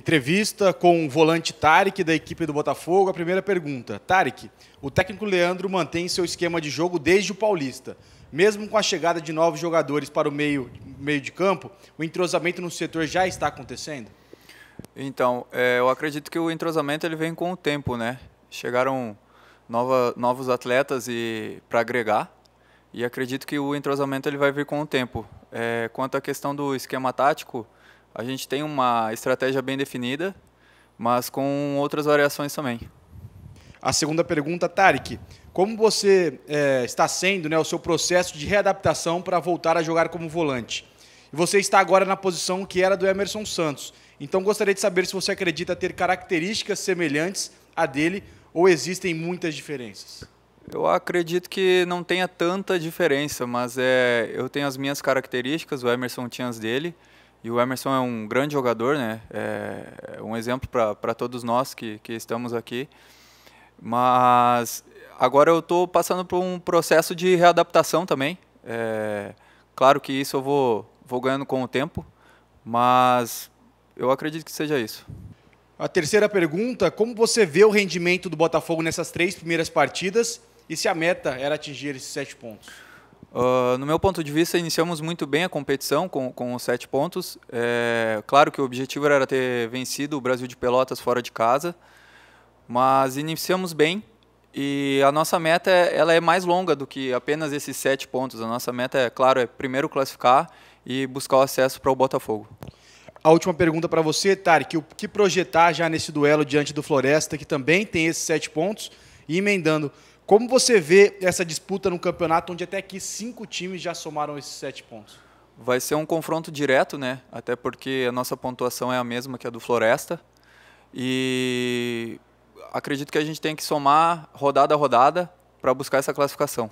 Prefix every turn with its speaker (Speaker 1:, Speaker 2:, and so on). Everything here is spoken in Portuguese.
Speaker 1: Entrevista com o volante Tarek da equipe do Botafogo. A primeira pergunta: Tarek, o técnico Leandro mantém seu esquema de jogo desde o Paulista. Mesmo com a chegada de novos jogadores para o meio, meio de campo, o entrosamento no setor já está acontecendo?
Speaker 2: Então, é, eu acredito que o entrosamento ele vem com o tempo, né? Chegaram nova, novos atletas e para agregar, e acredito que o entrosamento ele vai vir com o tempo. É, quanto à questão do esquema tático, a gente tem uma estratégia bem
Speaker 1: definida, mas com outras variações também. A segunda pergunta, Tarek. Como você é, está sendo né, o seu processo de readaptação para voltar a jogar como volante? E você está agora na posição que era do Emerson Santos. Então gostaria de saber se você acredita ter características semelhantes à dele ou existem muitas diferenças?
Speaker 2: Eu acredito que não tenha tanta diferença, mas é, eu tenho as minhas características, o Emerson tinha as dele. E o Emerson é um grande jogador, né? É, é um exemplo para todos nós que, que estamos aqui. Mas agora eu estou passando por um processo de readaptação também. É, claro que isso eu vou, vou ganhando com o tempo, mas eu acredito que seja isso.
Speaker 1: A terceira pergunta: como você vê o rendimento do Botafogo nessas três primeiras partidas e se a meta era atingir esses sete pontos? Uh, no meu ponto de vista, iniciamos
Speaker 2: muito bem a competição com, com os sete pontos. É, claro que o objetivo era ter vencido o Brasil de Pelotas fora de casa, mas iniciamos bem e a nossa meta é, ela é mais longa do que apenas esses sete pontos. A nossa meta, é claro, é primeiro
Speaker 1: classificar e buscar o acesso para o Botafogo. A última pergunta para você, Tarek, o que projetar já nesse duelo diante do Floresta, que também tem esses sete pontos? E emendando, como você vê essa disputa no campeonato, onde até aqui cinco times já somaram esses sete pontos?
Speaker 2: Vai ser um confronto direto, né? Até porque a nossa pontuação é a mesma que a do Floresta. E acredito que a gente tem que somar rodada a rodada para buscar essa classificação.